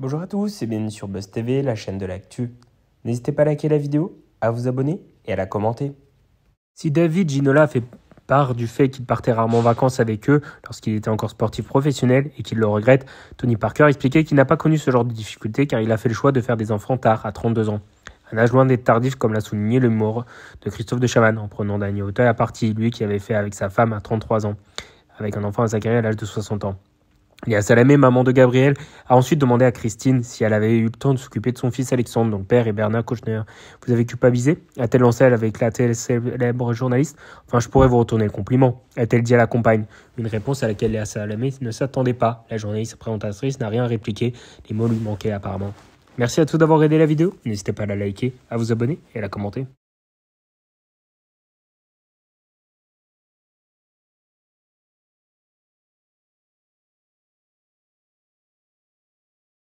Bonjour à tous et bienvenue sur Buzz TV, la chaîne de l'actu. N'hésitez pas à liker la vidéo, à vous abonner et à la commenter. Si David Ginola fait part du fait qu'il partait rarement en vacances avec eux lorsqu'il était encore sportif professionnel et qu'il le regrette, Tony Parker expliquait qu'il n'a pas connu ce genre de difficulté car il a fait le choix de faire des enfants tard, à 32 ans. Un âge loin d'être tardif, comme l'a souligné le mort de Christophe de Chaman en prenant Daniel Auteuil à partie, lui qui avait fait avec sa femme à 33 ans, avec un enfant à sa carrière à l'âge de 60 ans. Léa Salamé, maman de Gabriel, a ensuite demandé à Christine si elle avait eu le temps de s'occuper de son fils Alexandre, dont père et Bernard Kouchner. Vous avez culpabilisé A-t-elle lancé elle avec la célèbre journaliste Enfin, je pourrais vous retourner le compliment. A-t-elle dit à la compagne Une réponse à laquelle Léa Salamé ne s'attendait pas. La journaliste présentatrice n'a rien répliqué. Les mots lui manquaient apparemment. Merci à tous d'avoir aidé la vidéo. N'hésitez pas à la liker, à vous abonner et à la commenter.